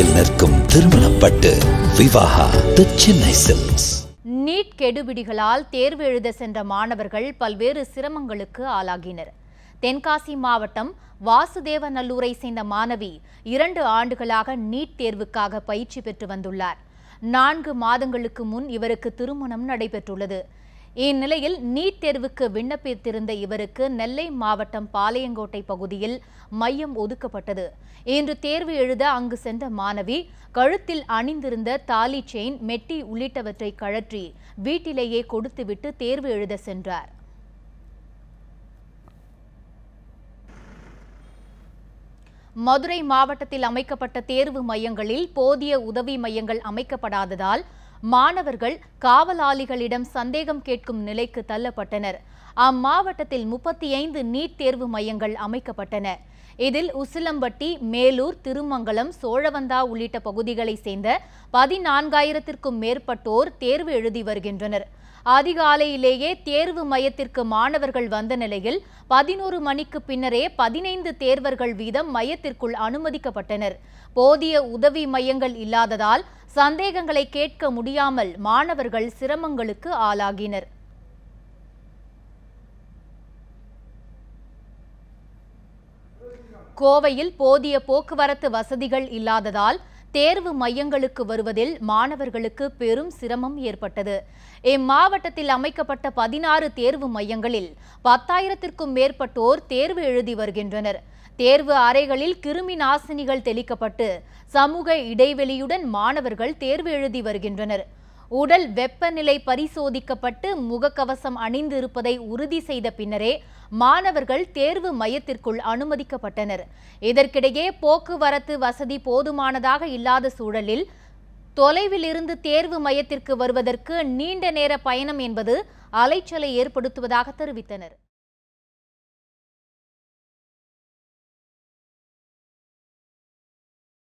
தெருவில் நிற்கும் திருமணப்பட்டு Vivaha the Chennai silks NEET கெடுபிடிகளால் தேர்வு எழுத சென்ற மாணவர்கள் பல்வேறு சிரமங்களுக்கு ஆளாகினர் தென்காசி மாவட்டம் வாசுதேவநல்லூரை சேர்ந்த மாணவி இரண்டு ஆண்டுகளாக நீட் தேர்வுக்காக பயிற்சி பெற்று வந்துள்ளார் நான்கு மாதங்களுக்கு முன் இவருக்கு திருமணம் நடைபெற்றுள்ளது இந்நிலையில் நீட் தேர்வுக்கு விண்ணப்பித்திருந்த இவருக்கு நெல்லை மாவட்டம் பாளையங்கோட்டை பகுதியில் மையம் ஒதுக்கப்பட்டது இன்று தேர்வு எழுத அங்கு சென்ற மாணவி கழுத்தில் அணிந்திருந்த தாலி செயின் மெட்டி உள்ளிட்டவற்றை கழற்றி வீட்டிலேயே கொடுத்துவிட்டு தேர்வு எழுத சென்றார் மதுரை மாவட்டத்தில் அமைக்கப்பட்ட தேர்வு மையங்களில் போதிய உதவி மையங்கள் அமைக்கப்படாததால் மாணவர்கள் காவலாளிகளிடம் சந்தேகம் கேட்கும் நிலைக்கு தள்ளப்பட்டனர் அம்மாவட்டத்தில் முப்பத்தி ஐந்து நீட் தேர்வு மையங்கள் அமைக்கப்பட்டன இதில் உசிலம்பட்டி மேலூர் திருமங்கலம் சோழவந்தா உள்ளிட்ட பகுதிகளை சேர்ந்த பதினான்காயிரத்திற்கும் மேற்பட்டோர் தேர்வு எழுதி வருகின்றனர் அதிகாலையிலேயே தேர்வு மையத்திற்கு மாணவர்கள் வந்த நிலையில் பதினோரு மணிக்கு பின்னரே பதினைந்து தேர்வர்கள் வீதம் மையத்திற்குள் அனுமதிக்கப்பட்டனர் போதிய உதவி மையங்கள் இல்லாததால் சந்தேகங்களை கேட்க முடியாமல் மாணவர்கள் சிரமங்களுக்கு ஆளாகினர் கோவையில் போதிய போக்குவரத்து வசதிகள் இல்லாததால் தேர்வு மையங்களுக்கு வருவதில் மாணவர்களுக்கு பெரும் சிரமம் ஏற்பட்டது இம்மாவட்டத்தில் அமைக்கப்பட்ட பதினாறு தேர்வு மையங்களில் பத்தாயிரத்திற்கும் மேற்பட்டோர் தேர்வு எழுதி வருகின்றனர் தேர்வு அறைகளில் கிருமி நாசினிகள் தெளிக்கப்பட்டு சமூக இடைவெளியுடன் மாணவர்கள் தேர்வு எழுதி வருகின்றனர் உடல் வெப்பநிலை பரிசோதிக்கப்பட்டு முகக்கவசம் அணிந்திருப்பதை உறுதி செய்த பின்னரே மாணவர்கள் தேர்வு மையத்திற்குள் அனுமதிக்கப்பட்டனர் இதற்கிடையே போக்குவரத்து வசதி போதுமானதாக இல்லாத சூழலில் தொலைவில் இருந்து தேர்வு மையத்திற்கு வருவதற்கு நீண்ட நேர பயணம் என்பது அலைச்சலை ஏற்படுத்துவதாக தெரிவித்தனர்